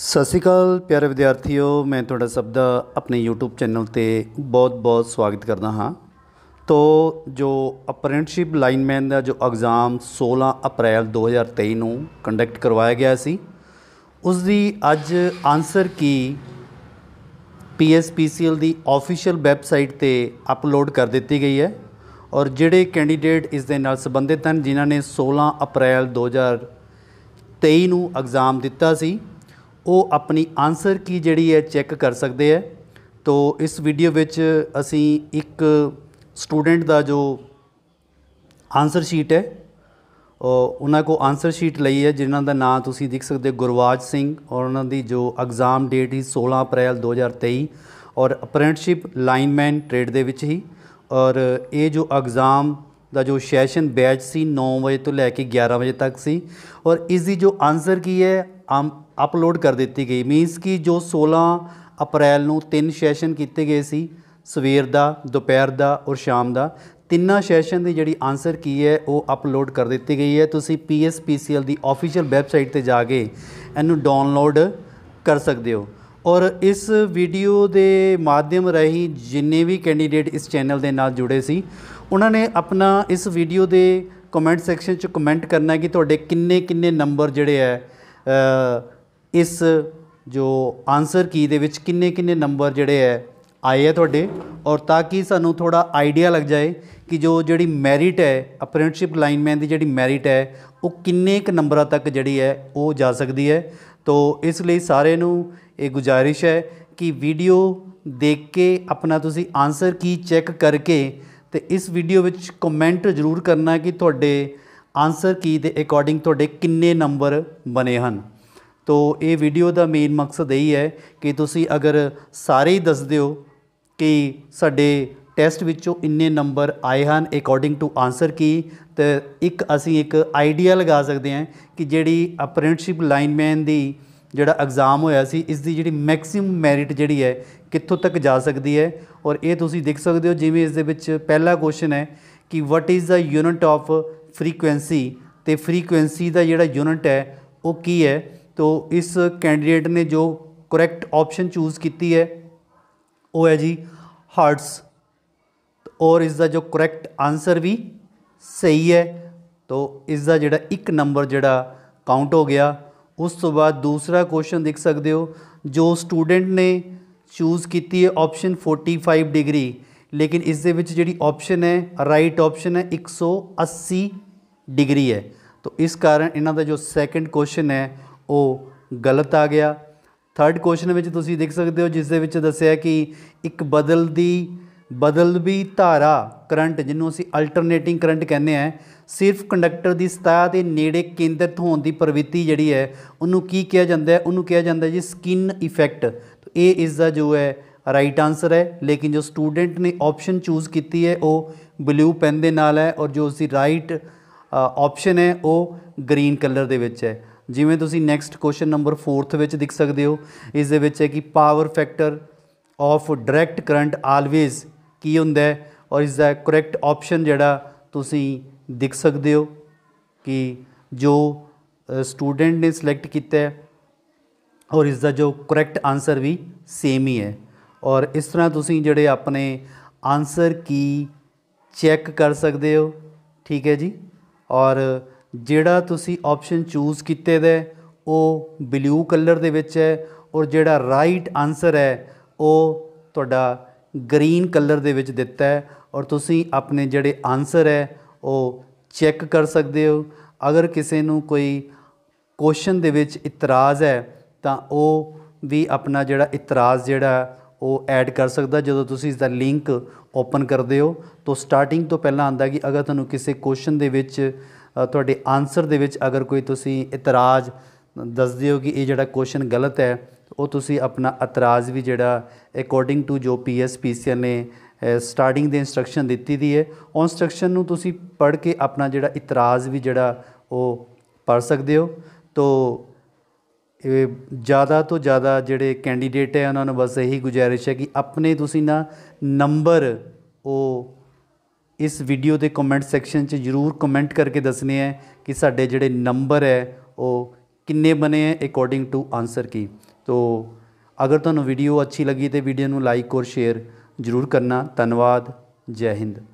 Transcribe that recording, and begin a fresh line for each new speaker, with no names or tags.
ਸਤਿ ਸ਼੍ਰੀ ਅਕਾਲ ਪਿਆਰੇ ਵਿਦਿਆਰਥੀਓ ਮੈਂ ਤੁਹਾਡਾ ਸਭ ਦਾ ਆਪਣੇ YouTube ਚੈਨਲ ਤੇ ਬਹੁਤ-ਬਹੁਤ ਸਵਾਗਤ ਕਰਦਾ ਹਾਂ ਤੋ ਜੋ ਅਪ੍ਰੈਂਟਿਸਸ਼ਿਪ ਲਾਈਨਮੈਨ ਦਾ ਜੋ ਐਗਜ਼ਾਮ 16 ਅਪ੍ਰੈਲ 2023 ਨੂੰ ਕੰਡਕਟ ਕਰਵਾਇਆ ਗਿਆ ਸੀ ਉਸ ਦੀ ਅੱਜ ਆਨਸਰ ਕੀ PSPCL ਦੀ ਆਫੀਸ਼ੀਅਲ ਵੈਬਸਾਈਟ ਤੇ ਅਪਲੋਡ ਕਰ ਦਿੱਤੀ ਗਈ ਹੈ ਔਰ ਜਿਹੜੇ ਕੈਂਡੀਡੇਟ ਇਸ ਦੇ ਨਾਲ ਸੰਬੰਧਿਤ ਹਨ ਜਿਨ੍ਹਾਂ ਨੇ 16 ਅਪ੍ਰੈਲ 2023 ਨੂੰ ਐਗਜ਼ਾਮ ਦਿੱਤਾ ਸੀ ਉਹ ਆਪਣੀ ਆਨਸਰ ਕੀ ਜਿਹੜੀ ਹੈ ਚੈੱਕ ਕਰ ਸਕਦੇ ਹੈ ਤੋਂ ਇਸ ਵੀਡੀਓ ਵਿੱਚ ਅਸੀਂ ਇੱਕ ਸਟੂਡੈਂਟ ਦਾ ਜੋ ਆਨਸਰ ਸ਼ੀਟ ਹੈ ਉਹਨਾਂ ਕੋ ਆਨਸਰ ਸ਼ੀਟ ਲਈ ਹੈ ਜਿਨ੍ਹਾਂ ਦਾ ਨਾਮ ਤੁਸੀਂ ਦੇਖ ਸਕਦੇ ਗੁਰਵਾਜ ਸਿੰਘ ਔਰ ਉਹਨਾਂ ਦੀ ਜੋ ਐਗਜ਼ਾਮ ਡੇਟ ਹੀ 16 ਅਪ੍ਰੈਲ 2023 ਔਰ ਅਪ੍ਰੈਂਟਿਸਸ਼ਿਪ ਲਾਈਨਮੈਨ ਟ੍ਰੇਡ ਦੇ ਵਿੱਚ ਹੀ ਔਰ ਇਹ ਜੋ ਐਗਜ਼ਾਮ ਦਾ ਜੋ ਸੈਸ਼ਨ ਬੈਚ ਸੀ 9 ਵਜੇ ਤੋਂ ਲੈ ਕੇ 11 ਵਜੇ ਤੱਕ ਸੀ ਔਰ ਇਸ ਦੀ ਜੋ ਆਨਸਰ ਕੀ ਹੈ ਅਪਲੋਡ ਕਰ ਦਿੱਤੀ ਗਈ ਮੀਨਸ ਕਿ ਜੋ 16 ਅਪ੍ਰੈਲ ਨੂੰ ਤਿੰਨ ਸੈਸ਼ਨ ਕੀਤੇ ਗਏ ਸੀ ਸਵੇਰ ਦਾ ਦੁਪਹਿਰ ਦਾ ਔਰ ਸ਼ਾਮ ਦਾ ਤਿੰਨਾਂ ਸੈਸ਼ਨ ਦੀ ਜਿਹੜੀ ਆਨਸਰ ਕੀ ਹੈ ਉਹ ਅਪਲੋਡ ਕਰ ਦਿੱਤੀ ਗਈ ਹੈ ਤੁਸੀਂ ਪੀਐਸਪੀਸੀਐਲ ਦੀ ਅਫੀਸ਼ੀਅਲ ਵੈਬਸਾਈਟ ਤੇ ਜਾ ਕੇ ਇਹਨੂੰ ਡਾਊਨਲੋਡ ਕਰ ਸਕਦੇ ਹੋ ਔਰ ਇਸ ਵੀਡੀਓ ਦੇ ਮਾਧਿਅਮ ਰਹੀ ਜਿੰਨੇ ਵੀ ਕੈਂਡੀਡੇਟ ਇਸ ਚੈਨਲ ਦੇ ਨਾਲ ਜੁੜੇ ਸੀ ਉਹਨਾਂ ਨੇ ਆਪਣਾ ਇਸ ਵੀਡੀਓ ਦੇ ਕਮੈਂਟ ਸੈਕਸ਼ਨ 'ਚ ਕਮੈਂਟ ਕਰਨਾ ਹੈ ਕਿ ਤੁਹਾਡੇ ਕਿੰਨੇ ਕਿੰਨੇ ਨੰਬਰ ਜਿਹੜੇ ਹੈ ਇਸ ਜੋ ਆਨਸਰ ਕੀ ਦੇ ਵਿੱਚ ਕਿੰਨੇ ਕਿੰਨੇ ਨੰਬਰ ਜਿਹੜੇ ਹੈ ਆਏ ਆ ਤੁਹਾਡੇ ਔਰ ਤਾਂ ਕਿ ਸਾਨੂੰ ਥੋੜਾ ਆਈਡੀਆ ਲੱਗ ਜਾਏ ਕਿ ਜੋ ਜਿਹੜੀ ਮੈਰਿਟ ਹੈ ਅਪ੍ਰੈਂਟਿਸਸ਼ਿਪ ਲਾਈਨਮੈਨ ਦੀ ਜਿਹੜੀ ਮੈਰਿਟ ਹੈ ਉਹ ਕਿੰਨੇ ਕ ਨੰਬਰਾਂ ਤੱਕ ਜਿਹੜੀ ਹੈ ਉਹ ਜਾ ਸਕਦੀ ਹੈ ਤੋ ਇਸ ਲਈ ਸਾਰੇ ਨੂੰ ਇਹ ਗੁਜਾਰਿਸ਼ ਹੈ ਕਿ ਵੀਡੀਓ ਦੇਖ ਕੇ ਆਪਣਾ ਤੁਸੀਂ ਆਨਸਰ ਕੀ ਚੈੱਕ ਕਰਕੇ ਤੇ ਇਸ ਵੀਡੀਓ ਵਿੱਚ ਕਮੈਂਟ ਜ਼ਰੂਰ ਕਰਨਾ ਕਿ ਤੁਹਾਡੇ ਆਨਸਰ ਕੀ ਦੇ ਅਕੋਰਡਿੰਗ ਤੁਹਾਡੇ ਕਿੰਨੇ ਨੰਬਰ ਬਣੇ ਹਨ ਤੋ ਇਹ ਵੀਡੀਓ ਦਾ ਮੇਨ ਮਕਸਦ ਇਹੀ ਹੈ ਕਿ ਤੁਸੀਂ ਅਗਰ ਸਾਰੇ ਹੀ ਦੱਸ ਦਿਓ ਕਿ ਸਾਡੇ ਟੈਸਟ ਵਿੱਚੋਂ ਇੰਨੇ ਨੰਬਰ ਆਏ ਹਨ ਅਕੋਰਡਿੰਗ ਟੂ ਆਨਸਰ ਕੀ ਤੇ ਇੱਕ ਅਸੀਂ ਇੱਕ ਆਈਡੀਆ ਲਗਾ ਸਕਦੇ ਹਾਂ ਕਿ ਜਿਹੜੀ ਅਪ੍ਰੈਂਟਿਸਸ਼ਿਪ ਲਾਈਨਮੈਨ ਦੀ ਜਿਹੜਾ ਐਗਜ਼ਾਮ ਹੋਇਆ ਸੀ ਇਸ ਦੀ ਜਿਹੜੀ ਮੈਕਸਿਮਮ ਮੈਰਿਟ ਜਿਹੜੀ ਹੈ ਕਿੱਥੋਂ ਤੱਕ ਜਾ ਸਕਦੀ ਹੈ ਔਰ ਇਹ ਤੁਸੀਂ ਦੇਖ ਸਕਦੇ ਹੋ ਜਿਵੇਂ ਇਸ ਦੇ ਵਿੱਚ ਪਹਿਲਾ ਕੁਐਸਚਨ ਹੈ ਕਿ what is the unit of frequency ਤੇ ਫ੍ਰੀਕੁਐਂਸੀ ਦਾ ਜਿਹੜਾ ਯੂਨਿਟ ਹੈ ਉਹ ਕੀ ਹੈ तो इस कैंडिडेट ने जो करेक्ट ऑप्शन चूज़ की है वो है जी हार्ट्स और इसका जो करैक्ट आंसर भी सही है तो इसका जोड़ा एक नंबर जोड़ा काउंट हो गया उस तो बाद दूसरा क्वेश्चन देख सकते हो जो स्टूडेंट ने चूज़ की है ऑप्शन 45 डिग्री लेकिन इस जी ऑप्शन है राइट ऑप्शन है 180 डिग्री है तो इस कारण इन्हों का जो सैकेंड क्वेश्चन है ਉਹ ਗਲਤ ਆ ਗਿਆ ਥਰਡ ਕੁਐਸਚਨ ਵਿੱਚ ਤੁਸੀਂ ਦੇਖ ਸਕਦੇ ਹੋ ਜਿਸ ਦੇ ਵਿੱਚ ਦੱਸਿਆ ਕਿ ਇੱਕ ਬਦਲਦੀ ਵੀ ਧਾਰਾ ਕਰੰਟ ਜਿਹਨੂੰ ਅਸੀਂ ਅਲਟਰਨੇਟਿੰਗ ਕਰੰਟ ਕਹਿੰਦੇ ਆ ਸਿਰਫ ਕੰਡਕਟਰ ਦੀ ਸਤਾ ਦੇ ਨੇੜੇ ਕੇਂਦਰਿਤ ਹੋਣ ਦੀ ਪ੍ਰਵਿਰਤੀ ਜਿਹੜੀ ਹੈ ਉਹਨੂੰ ਕੀ ਕਿਹਾ ਜਾਂਦਾ ਹੈ ਉਹਨੂੰ ਕਿਹਾ ਜਾਂਦਾ ਜੀ ਸਕਿਨ ਇਫੈਕਟ ਇਹ ਇਸ ਦਾ ਜੋ ਹੈ ਰਾਈਟ ਆਨਸਰ ਹੈ ਲੇਕਿਨ ਜੋ ਸਟੂਡੈਂਟ ਨੇ ਆਪਸ਼ਨ ਚੂਜ਼ ਕੀਤੀ ਹੈ ਉਹ ਬਲੂ ਪੈਨ ਦੇ ਨਾਲ ਹੈ ਔਰ ਜੋ ਉਸ ਦੀ ਰਾਈਟ ਆਪਸ਼ਨ ਹੈ ਉਹ ਗ੍ਰੀਨ ਕਲਰ ਦੇ ਵਿੱਚ ਹੈ ਜਿਵੇਂ ਤੁਸੀਂ ਨੈਕਸਟ ਕੁਐਸਚਨ ਨੰਬਰ 4th ਵਿੱਚ ਦੇਖ ਸਕਦੇ ਹੋ ਇਸ ਦੇ ਵਿੱਚ ਹੈ ਕਿ power factor of direct current always ਕੀ ਹੁੰਦਾ ਹੈ ਔਰ ਇਸ ਦਾ ਕਰੈਕਟ ਆਪਸ਼ਨ ਜਿਹੜਾ ਤੁਸੀਂ ਦੇਖ ਸਕਦੇ ਹੋ ਕਿ ਜੋ ਸਟੂਡੈਂਟ ਨੇ ਸਿਲੈਕਟ ਕੀਤਾ ਹੈ ਔਰ ਇਸ ਦਾ ਜੋ ਕਰੈਕਟ ਆਨਸਰ ਵੀ ਸੇਮ ਹੀ ਹੈ ਔਰ ਇਸ ਤਰ੍ਹਾਂ ਤੁਸੀਂ ਜਿਹੜੇ ਆਪਣੇ ਆਨਸਰ ਕੀ ਚੈੱਕ ਕਰ ਸਕਦੇ ਹੋ ਠੀਕ ਹੈ ਜੀ ਔਰ ਜਿਹੜਾ ਤੁਸੀਂ ਆਪਸ਼ਨ ਚੂਜ਼ ਕੀਤੇ ਦਾ ਉਹ ਬਲੂ ਕਲਰ ਦੇ ਵਿੱਚ ਹੈ ਔਰ ਜਿਹੜਾ ਰਾਈਟ ਆਨਸਰ ਹੈ ਉਹ ਤੁਹਾਡਾ ਗ੍ਰੀਨ ਕਲਰ ਦੇ ਵਿੱਚ ਦਿੱਤਾ ਹੈ ਔਰ ਤੁਸੀਂ ਆਪਣੇ ਜਿਹੜੇ ਆਨਸਰ ਹੈ ਉਹ ਚੈੱਕ ਕਰ ਸਕਦੇ ਹੋ ਅਗਰ ਕਿਸੇ ਨੂੰ ਕੋਈ ਕੁਐਸਚਨ ਦੇ ਵਿੱਚ ਇਤਰਾਜ਼ ਹੈ ਤਾਂ ਉਹ ਵੀ ਆਪਣਾ ਜਿਹੜਾ ਇਤਰਾਜ਼ ਜਿਹੜਾ ਉਹ ਐਡ ਕਰ ਸਕਦਾ ਜਦੋਂ ਤੁਸੀਂ ਇਸ ਦਾ ਲਿੰਕ ਓਪਨ ਕਰਦੇ ਹੋ ਤਾਂ ਸਟਾਰਟਿੰਗ ਤੋਂ ਪਹਿਲਾਂ ਆਂਦਾ ਕਿ ਅਗਰ ਤੁਹਾਨੂੰ ਕਿਸੇ ਕੁਐਸਚਨ ਦੇ ਵਿੱਚ ਤੁਹਾਡੇ ਆਨਸਰ ਦੇ ਵਿੱਚ ਅਗਰ ਕੋਈ ਤੁਸੀਂ ਇਤਰਾਜ਼ ਦੱਸਦੇ ਹੋ ਕਿ ਇਹ ਜਿਹੜਾ ਕੁਐਸਚਨ ਗਲਤ ਹੈ ਉਹ ਤੁਸੀਂ ਆਪਣਾ ਇਤਰਾਜ਼ ਵੀ ਜਿਹੜਾ ਅਕੋਰਡਿੰਗ ਟੂ ਜੋ ਪੀਐਸਪੀਸੀਐਲ ਨੇ ਸਟਾਰਟਿੰਗ ਦੇ ਇਨਸਟਰਕਸ਼ਨ ਦਿੱਤੀ ਦੀ ਹੈ ਉਹ ਇਨਸਟਰਕਸ਼ਨ ਨੂੰ ਤੁਸੀਂ ਪੜ੍ਹ ਕੇ ਆਪਣਾ ਜਿਹੜਾ ਇਤਰਾਜ਼ ਵੀ ਜਿਹੜਾ ਉਹ ਪੜ ਸਕਦੇ ਹੋ ਤੋਂ ਜ਼ਿਆਦਾ ਤੋਂ ਜ਼ਿਆਦਾ ਜਿਹੜੇ ਕੈਂਡੀਡੇਟ ਹੈ ਉਹਨਾਂ ਨੂੰ ਬਸ ਇਹੀ ਗੁਜ਼ਾਰਿਸ਼ ਹੈ ਕਿ ਆਪਣੇ ਤੁਸੀਂ ਨਾ ਨੰਬਰ ਉਹ ਇਸ ਵੀਡੀਓ ਦੇ ਕਮੈਂਟ ਸੈਕਸ਼ਨ 'ਚ ਜਰੂਰ ਕਮੈਂਟ ਕਰਕੇ ਦੱਸਣੇ ਹੈ ਕਿ ਸਾਡੇ ਜਿਹੜੇ ਨੰਬਰ ਹੈ ਉਹ ਕਿੰਨੇ ਬਣੇ ਹੈ ਅਕੋਰਡਿੰਗ ਟੂ ਆਨਸਰ ਕੀ ਤੋ ਅਗਰ ਤੁਹਾਨੂੰ ਵੀਡੀਓ ਅੱਛੀ ਲੱਗੀ ਤੇ ਵੀਡੀਓ ਨੂੰ ਲਾਈਕ ਔਰ ਸ਼ੇਅਰ ਜਰੂਰ ਕਰਨਾ ਧੰਨਵਾਦ ਜੈ ਹਿੰਦ